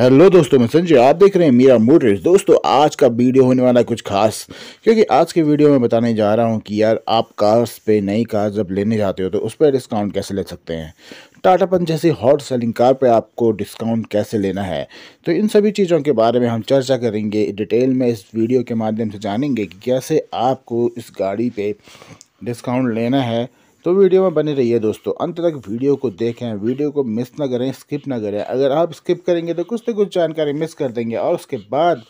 hello दोस्तों मैं संजय आप देख रहे हैं मीरा मोटर्स दोस्तों आज का वीडियो होने वाला है कुछ खास क्योंकि आज के वीडियो में बताने जा रहा हूं कि यार आप कार्स पे नई कार जब लेने जाते हो तो उस पर डिस्काउंट कैसे ले सकते हैं टाटा पंच जैसी हॉट सेलिंग कार पर आपको डिस्काउंट कैसे लेना है तो इन सभी चीज़ों के बारे में हम चर्चा करेंगे डिटेल में इस वीडियो के माध्यम से जानेंगे कि कैसे आपको इस गाड़ी पर डिस्काउंट लेना है तो वीडियो में बने रहिए दोस्तों अंत तक वीडियो को देखें वीडियो को मिस ना करें स्किप ना करें अगर आप स्किप करेंगे तो कुछ ना कुछ जानकारी मिस कर देंगे और उसके बाद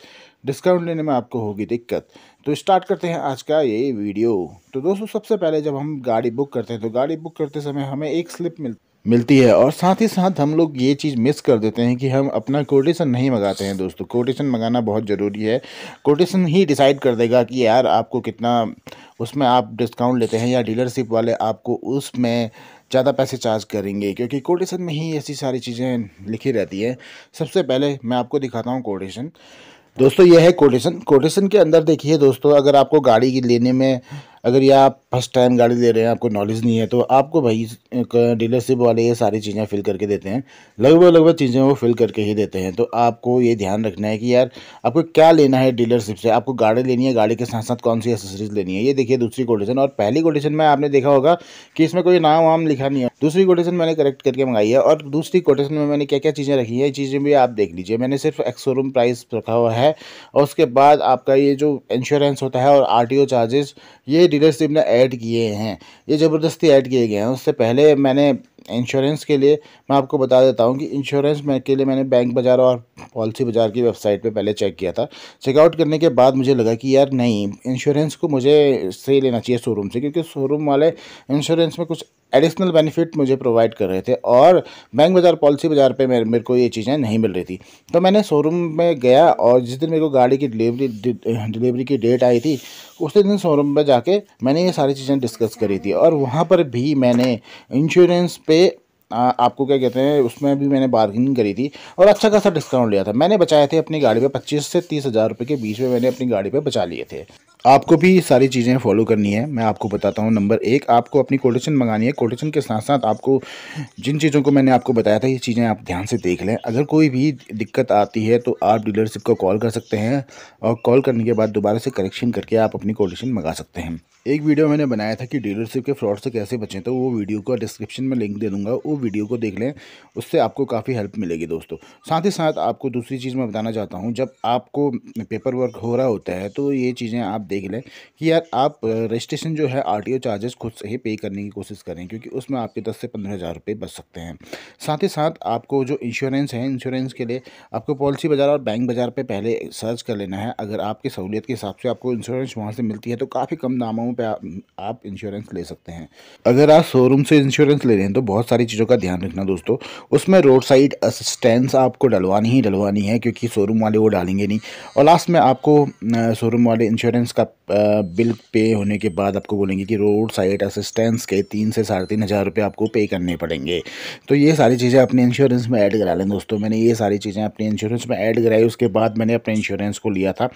डिस्काउंट लेने में आपको होगी दिक्कत तो स्टार्ट करते हैं आज का ये वीडियो तो दोस्तों सबसे पहले जब हम गाड़ी बुक करते हैं तो गाड़ी बुक करते समय हमें एक स्लिप मिलती मिलती है और साथ ही साथ हम लोग ये चीज़ मिस कर देते हैं कि हम अपना कोटेशन नहीं मंगाते हैं दोस्तों कोटेशन मंगाना बहुत ज़रूरी है कोटेशन ही डिसाइड कर देगा कि यार आपको कितना उसमें आप डिस्काउंट लेते हैं या डीलरशिप वाले आपको उसमें ज़्यादा पैसे चार्ज करेंगे क्योंकि कोटेशन में ही ऐसी सारी चीज़ें लिखी रहती हैं सबसे पहले मैं आपको दिखाता हूँ कोटेशन दोस्तों यह है कोटेशन कोटेशन के अंदर देखिए दोस्तों अगर आपको गाड़ी लेने में अगर ये आप फर्स्ट टाइम गाड़ी ले रहे हैं आपको नॉलेज नहीं है तो आपको भाई डीलरशिप वाले ये सारी चीज़ें फिल करके देते हैं लगभग लगभग चीज़ें वो फिल करके ही देते हैं तो आपको ये ध्यान रखना है कि यार आपको क्या लेना है डीलरशिप से आपको गाड़ी लेनी है गाड़ी के साथ साथ कौन सी एसेसरीज लेनी है ये देखिए दूसरी कोटेशन और पहली कोटेशन में आपने देखा होगा कि इसमें कोई नाम वाम लिखा नहीं है दूसरी कोटेशन मैंने करेक्ट करके मंगाई है और दूसरी कोटेशन में मैंने क्या क्या चीज़ें रखी है ये चीज़ें भी आप देख लीजिए मैंने सिर्फ एक्स शोरूम प्राइस रखा हुआ है और उसके बाद आपका ये जो इंश्योरेंस होता है और आर चार्जेस ये डीलरशिप ने ऐड किए हैं ये ज़बरदस्ती ऐड किए गए हैं उससे पहले मैंने इंश्योरेंस के लिए मैं आपको बता देता हूँ कि इंश्योरेंस मैं के लिए मैंने बैंक बाज़ार और पॉलिसी बाज़ार की वेबसाइट पे पहले चेक किया था चेकआउट करने के बाद मुझे लगा कि यार नहीं इंश्योरेंस को मुझे सही लेना चाहिए शोरूम से क्योंकि शोरूम वाले इंश्योरेंस में कुछ एडिशनल बेनिफिट मुझे प्रोवाइड कर रहे थे और बैंक बाज़ार पॉलिसी बाज़ार पे मेरे मेरे को ये चीज़ें नहीं मिल रही थी तो मैंने शोरूम में गया और जिस दिन मेरे को गाड़ी की डिलीवरी डिलीवरी की डेट आई थी उसी दिन शोरूम में जाके मैंने ये सारी चीज़ें डिस्कस करी थी और वहाँ पर भी मैंने इंश्योरेंस पे आपको क्या कहते हैं उसमें भी मैंने बार्गेनिंग करी थी और अच्छा खासा डिस्काउंट लिया था मैंने बचाए थे अपनी गाड़ी पे पच्चीस से तीस हज़ार रुपये के बीच में मैंने अपनी गाड़ी पे बचा लिए थे आपको भी सारी चीज़ें फॉलो करनी है मैं आपको बताता हूँ नंबर एक आपको अपनी कोटेशन मंगानी है कोटेशन के साथ साथ आपको जिन चीज़ों को मैंने आपको बताया था ये चीज़ें आप ध्यान से देख लें अगर कोई भी दिक्कत आती है तो आप डीलरशिप को कॉल कर सकते हैं और कॉल करने के बाद दोबारा से करेक्शन करके आप अपनी कोटेशन मंगा सकते हैं एक वीडियो मैंने बनाया था कि डीलरशिप के फ्रॉड से कैसे बचें तो वो वीडियो को डिस्क्रिप्शन में लिंक दे दूंगा वो वीडियो को देख लें उससे आपको काफ़ी हेल्प मिलेगी दोस्तों साथ ही साथ आपको दूसरी चीज़ मैं बताना चाहता हूँ जब आपको पेपर वर्क हो रहा होता है तो ये चीज़ें आप देख लें कि यार आप रजिस्ट्रेशन जो है आर चार्जेस खुद से ही पे करने की कोशिश करें क्योंकि उसमें आपके दस से पंद्रह हज़ार रुपये बच सकते हैं साथ ही साथ आपको जो इंश्योरेंस है इंश्योरेंस के लिए आपको पॉलिसी बाज़ार और बैंक बाज़ार पर पहले सर्च कर लेना है अगर आपकी सहूलियत के हिसाब से आपको इंश्योरेंस वहाँ से मिलती है तो काफ़ी कम दामों पे आप आप इंश्योरेंस ले सकते हैं अगर आप शोरूम से इंश्योरेंस ले रहे हैं तो बहुत सारी चीज़ों का ध्यान रखना दोस्तों उसमें रोड साइड असिस्टेंस आपको डलवानी ही डलवानी है क्योंकि शोरूम वाले वो डालेंगे नहीं और लास्ट में आपको शोरूम वाले इंश्योरेंस का बिल पे होने के बाद आपको बोलेंगे कि रोड साइड असिस्टेंस के तीन से साढ़े तीन हज़ार रुपये आपको पे करने पड़ेंगे तो ये सारी चीज़ें अपने इंश्योरेंस में ऐड करा लें दोस्तों मैंने ये सारी चीज़ें अपने इंश्योरेंस में ऐड कराई उसके बाद मैंने अपने इंश्योरेंस को लिया था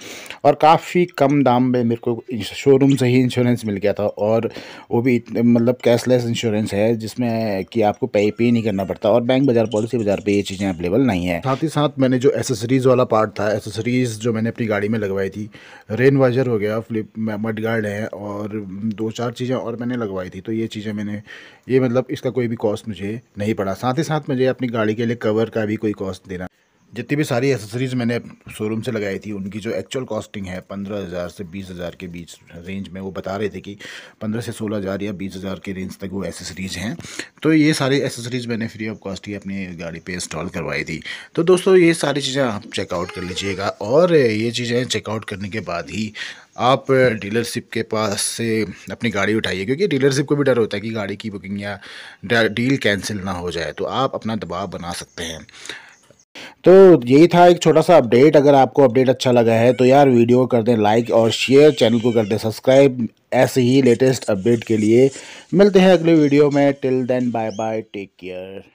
और काफ़ी कम दाम में मेरे को शोरूम से ही इंश्योरेंस इंश्योरेंस मिल गया था और वो भी मतलब कैशलेस इंश्योरेंस है जिसमें कि आपको पे पे नहीं करना पड़ता और बैंक बाजार पॉलिसी बाजार पे ये चीज़ें अवेलेबल नहीं है साथ ही साथ मैंने जो एसेसरीज़ वाला पार्ट था एसेसरीज़ जो मैंने अपनी गाड़ी में लगवाई थी रेन वाइजर हो गया फ्लिप मड गार्ड है और दो चार चीज़ें और मैंने लगवाई थी तो ये चीज़ें मैंने ये मतलब इसका कोई भी कॉस्ट मुझे नहीं पड़ा साथ ही साथ मुझे अपनी गाड़ी के लिए कवर का भी कोई कॉस्ट देना जितनी भी सारी एसेसरीज़ मैंने शोरूम से लगाई थी उनकी जो एक्चुअल कॉस्टिंग है पंद्रह हज़ार से बीस हज़ार के बीच रेंज में वो बता रहे थे कि पंद्रह से सोलह हज़ार या बीस हज़ार के रेंज तक वो एसेसरीज़ हैं तो ये सारी एसेसरीज़ मैंने फ्री ऑफ कॉस्ट ही अपनी गाड़ी पे इंस्टॉल करवाई थी तो दोस्तों ये सारी चीज़ें आप चेकआउट कर लीजिएगा और ये चीज़ें चेकआउट करने के बाद ही आप डीलरशिप के पास से अपनी गाड़ी उठाइए क्योंकि डीलरशिप को भी डर होता है कि गाड़ी की बुकिंग या डील कैंसिल ना हो जाए तो आप अपना दबाव बना सकते हैं तो यही था एक छोटा सा अपडेट अगर आपको अपडेट अच्छा लगा है तो यार वीडियो कर दें लाइक और शेयर चैनल को कर दें सब्सक्राइब ऐसे ही लेटेस्ट अपडेट के लिए मिलते हैं अगले वीडियो में till then bye bye take care